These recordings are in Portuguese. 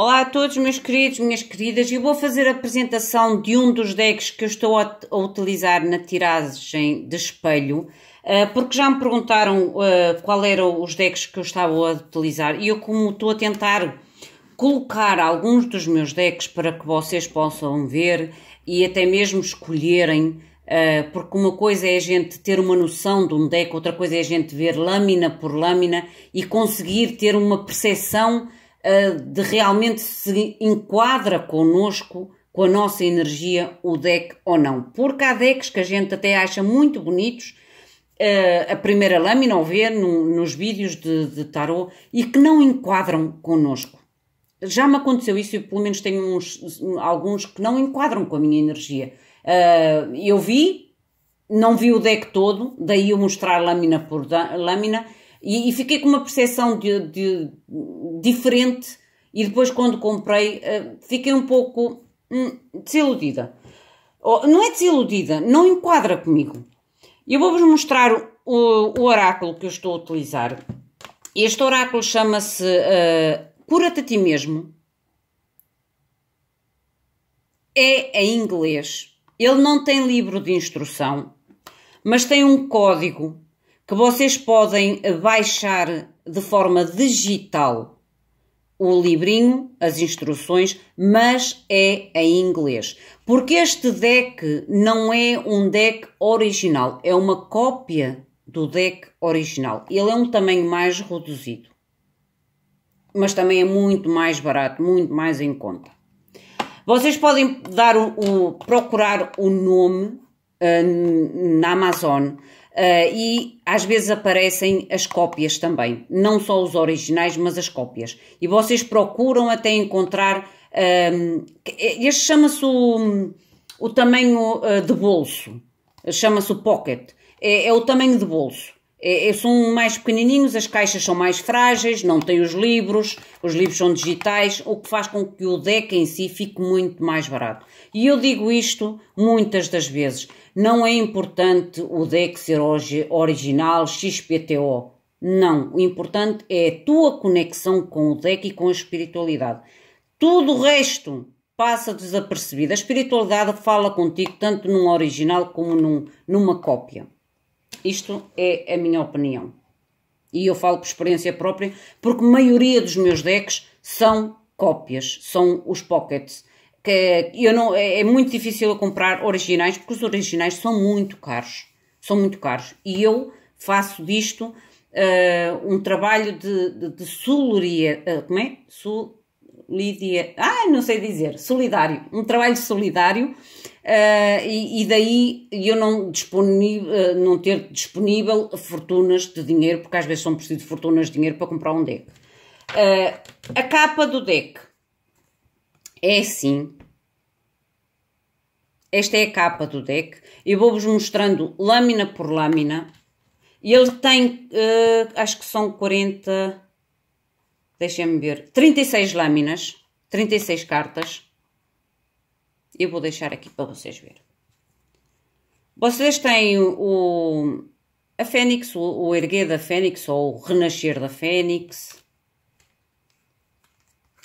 Olá a todos, meus queridos, minhas queridas. Eu vou fazer a apresentação de um dos decks que eu estou a, a utilizar na tiragem de espelho, uh, porque já me perguntaram uh, qual eram os decks que eu estava a utilizar e eu, como estou a tentar colocar alguns dos meus decks para que vocês possam ver e até mesmo escolherem Uh, porque uma coisa é a gente ter uma noção de um deck, outra coisa é a gente ver lâmina por lâmina e conseguir ter uma percepção eh, de realmente se enquadra connosco, com a nossa energia, o deck ou não. Porque há decks que a gente até acha muito bonitos, eh, a primeira lâmina ao ver no, nos vídeos de, de tarot, e que não enquadram connosco. Já me aconteceu isso e pelo menos tenho uns, alguns que não enquadram com a minha energia. Eh, eu vi, não vi o deck todo, daí eu mostrar lâmina por lâmina, e, e fiquei com uma percepção de, de, diferente e depois quando comprei eh, fiquei um pouco hum, desiludida. Oh, não é desiludida, não enquadra comigo. Eu vou-vos mostrar o, o, oráculo que eu estou a utilizar. Este oráculo chama-se uh, Cura-te a ti mesmo. É em inglês. Ele não tem livro de instrução, mas tem um código que vocês podem baixar de forma digital o livrinho, as instruções, mas é em inglês. Porque este deck não é um deck original, é uma cópia do deck original. Ele é um tamanho mais reduzido, mas também é muito mais barato, muito mais em conta. Vocês podem dar o, o procurar o nome uh, na Amazon Uh, e às vezes aparecem as cópias também, não só os originais, mas as cópias. E vocês procuram até encontrar. Ah, este chama-se o, o, tamanho uh, de bolso, chama-se o pocket, é, é, o tamanho de bolso. É, é, são mais pequenininhos, as caixas são mais frágeis, não têm os livros, os livros são digitais, o que faz com que o deck em si fique muito mais barato. E eu digo isto muitas das vezes. Não é importante o deck ser original XPTO. Não. O importante é a tua conexão com o deck e com a espiritualidade. Tudo o resto passa desapercebido. A espiritualidade fala contigo tanto num original como num, numa cópia. Isto é a minha opinião. E eu falo por experiência própria, porque a maioria dos meus decks são cópias, são os pockets. Que eu não, é, é muito difícil eu comprar originais, porque os originais são muito caros. São muito caros. E eu faço disto uh, um trabalho de, de, de soluria, uh, eh, como é? Solidia, ah, não sei dizer, solidário. Um trabalho solidário Uh, e, e, daí eu não, uh, não ter disponível fortunas de dinheiro, porque às vezes são preciso fortunas de dinheiro para comprar um deck. Uh, a capa do deck é assim. Esta é a capa do deck. Eu vou-vos mostrando lâmina por lâmina. E ele tem, acho que são 40, deixem-me ver, 36 lâminas, 36 cartas. Eu vou deixar aqui para vocês verem. Vocês têm o, a fênix, o, o erguer da fênix ou o renascer da fênix.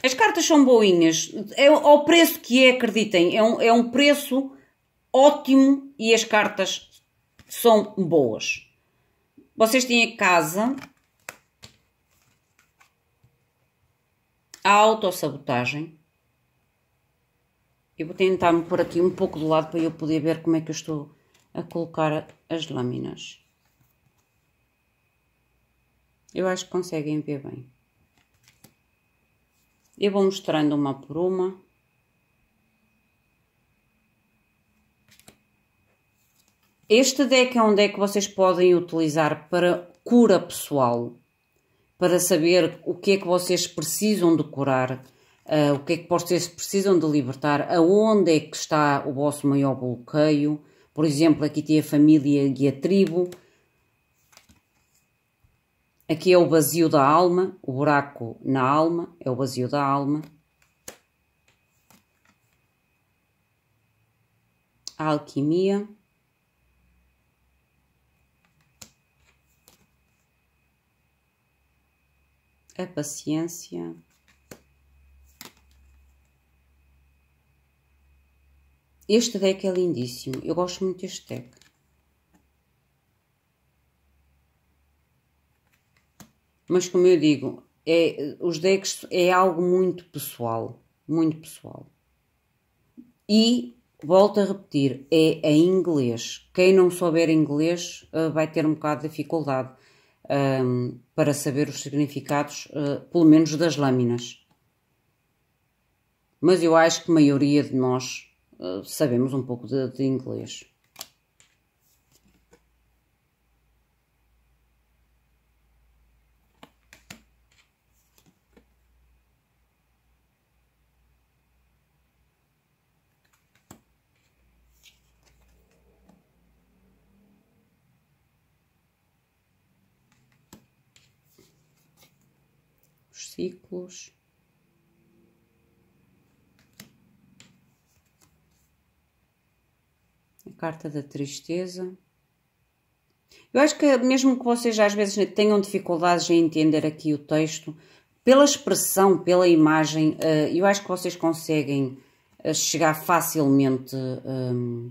As cartas são boinhas. É ao preço que é, acreditem. É um, é um preço ótimo e as cartas são boas. Vocês têm a casa, a autossabotagem, eu vou tentar me pôr aqui um pouco do lado para eu poder ver como é que eu estou a colocar as lâminas. Eu acho que conseguem ver bem. Eu vou mostrando uma por uma. Este deck é um deck que vocês podem utilizar para cura pessoal, para saber o que é que vocês precisam de curar, Uh, o que é que vocês precisam de libertar? Aonde é que está o vosso maior bloqueio? Por exemplo, aqui tem a família e a tribo. Aqui é o vazio da alma, o buraco na alma, é o vazio da alma. A alquimia. A paciência. Este deck é lindíssimo. Eu gosto muito deste deck. Mas como eu digo, é, os decks é algo muito pessoal. Muito pessoal. E, volto a repetir, é em inglês. Quem não souber inglês uh, vai ter um bocado de dificuldade um, ehm, para saber os significados, uh, pelo menos das lâminas. Mas eu acho que a maioria de nós eh, sabemos um pouco de, de inglês. Os ciclos. carta da tristeza. Eu acho que mesmo que vocês às vezes tenham dificuldades em entender aqui o texto, pela expressão, pela imagem, eh, eu acho que vocês conseguem eh, chegar facilmente ehm,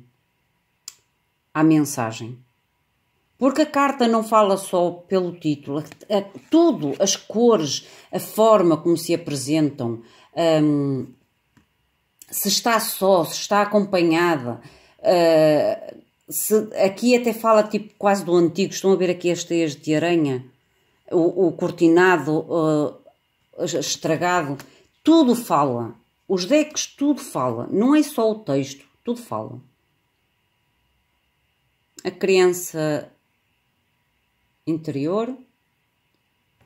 à mensagem. Porque a carta não fala só pelo título, tudo, as cores, a forma como se apresentam, ehm, se está só, se está acompanhada, ah, se, aqui até fala tipo quase do antigo, estão a ver aqui as teias de aranha, o, o cortinado uh, estragado, tudo fala. Os decks tudo fala, não é só o texto, tudo fala. A criança interior.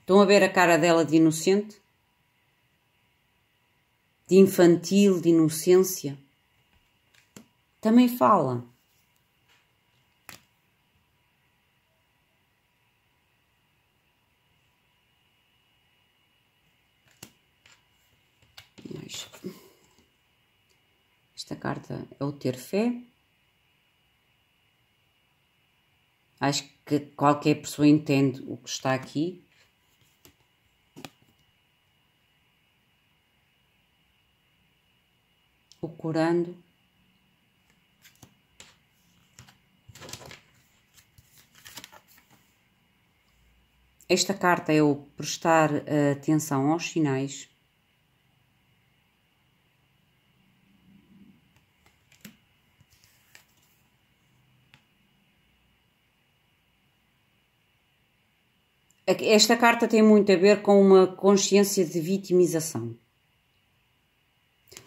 Estão a ver a cara dela de inocente? De infantil, de inocência? também fala. Esta carta é o ter fé. Acho que qualquer pessoa entende o que está aqui. O curando. Esta carta é o prestar eh, atenção aos sinais. Esta carta tem muito a ver com uma consciência de vitimização.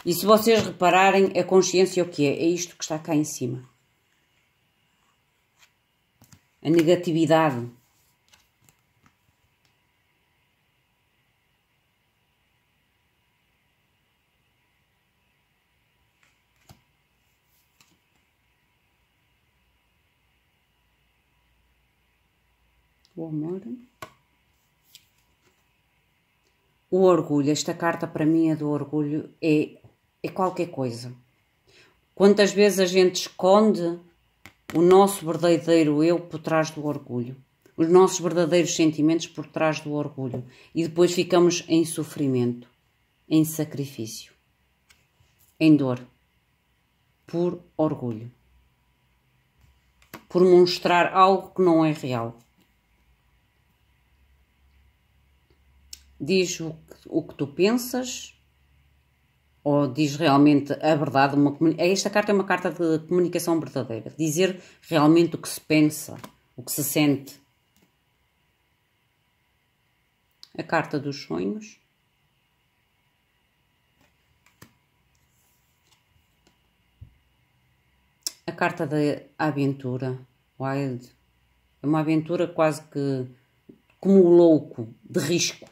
E se vocês repararem, a consciência é o que é? É isto que está cá em cima. A negatividade amor. O orgulho, esta carta para mim é do orgulho, é, é qualquer coisa. Quantas vezes a gente esconde o nosso verdadeiro eu por trás do orgulho, os nossos verdadeiros sentimentos por trás do orgulho e depois ficamos em sofrimento, em sacrifício, em dor, por orgulho, por mostrar algo que não é real. Diz o que, o que tu pensas ou diz realmente a verdade? Uma, é, esta carta é uma carta de comunicação verdadeira. Dizer realmente o que se pensa, o que se sente. A carta dos sonhos. A carta da aventura. Wild. É uma aventura quase que como o louco, de risco.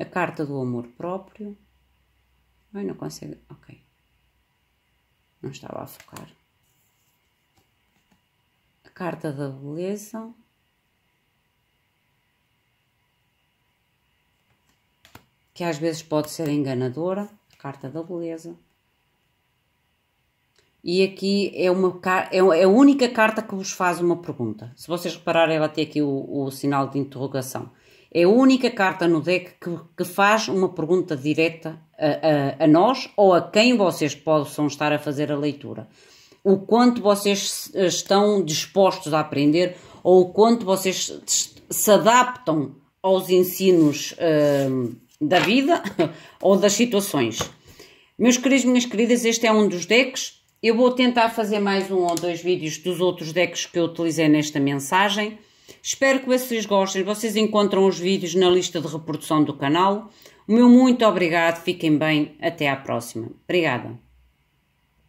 A carta do amor próprio. Ai, não consigo. Ok. Não estava a focar. A carta da beleza. Que às vezes pode ser enganadora. A carta da beleza. E aqui é, uma, é, é a única carta que vos faz uma pergunta. Se vocês repararem, ela tem aqui o, o sinal de interrogação. É a única carta no deck que, que faz uma pergunta direta a, a, a, nós ou a quem vocês possam estar a fazer a leitura. O quanto vocês estão dispostos a aprender ou o quanto vocês se adaptam aos ensinos uh, da vida ou das situações. Meus queridos, minhas queridas, este é um dos decks. Eu vou tentar fazer mais um ou dois vídeos dos outros decks que eu utilizei nesta mensagem. Espero que vocês gostem. Vocês encontram os vídeos na lista de reprodução do canal. O meu muito obrigado. Fiquem bem. Até à próxima. Obrigada.